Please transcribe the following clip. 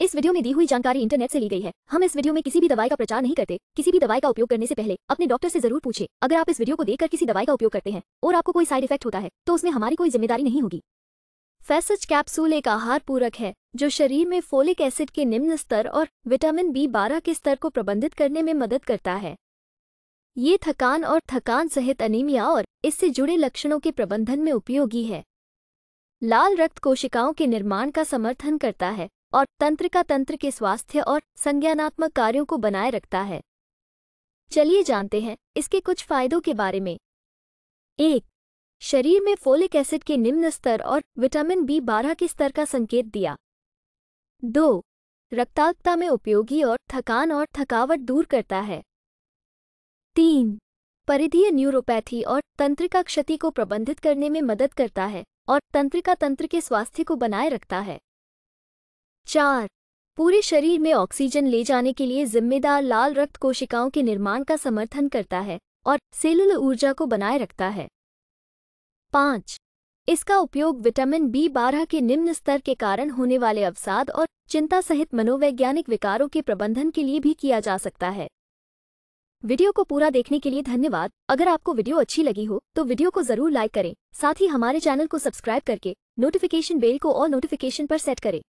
इस वीडियो में दी हुई जानकारी इंटरनेट से ली गई है हम इस वीडियो में किसी भी दवाई का प्रचार नहीं करते किसी भी दवाई का उपयोग करने से पहले अपने डॉक्टर से जरूर पूछे अगर आप इस वीडियो को देखकर किसी दवाई का उपयोग करते हैं और आपको कोई साइड इफेक्ट होता है तो उसमें हमारी कोई जिम्मेदारी नहीं होगी फैसज कैप्सूल एक आहार पूरक है जो शरीर में फोलिक एसिड के निम्न स्तर और विटामिन बी बारह के स्तर को प्रबंधित करने में मदद करता है ये थकान और थकान सहित अनिमिया और इससे जुड़े लक्षणों के प्रबंधन में उपयोगी है लाल रक्त कोशिकाओं के निर्माण का समर्थन करता है और तंत्रिका तंत्र के स्वास्थ्य और संज्ञानात्मक कार्यों को बनाए रखता है चलिए जानते हैं इसके कुछ फायदों के बारे में एक शरीर में फोलिक एसिड के निम्न स्तर और विटामिन बी बारह के स्तर का संकेत दिया दो रक्तात्ता में उपयोगी और थकान और थकावट दूर करता है तीन परिधीय न्यूरोपैथी और तंत्रिका क्षति को प्रबंधित करने में मदद करता है और तंत्रिका तंत्र के स्वास्थ्य को बनाए रखता है चार पूरे शरीर में ऑक्सीजन ले जाने के लिए जिम्मेदार लाल रक्त कोशिकाओं के निर्माण का समर्थन करता है और सेलुलर ऊर्जा को बनाए रखता है पाँच इसका उपयोग विटामिन बी बारह के निम्न स्तर के कारण होने वाले अवसाद और चिंता सहित मनोवैज्ञानिक विकारों के प्रबंधन के लिए भी किया जा सकता है वीडियो को पूरा देखने के लिए धन्यवाद अगर आपको वीडियो अच्छी लगी हो तो वीडियो को जरूर लाइक करें साथ ही हमारे चैनल को सब्सक्राइब करके नोटिफिकेशन बेल को और नोटिफिकेशन पर सेट करें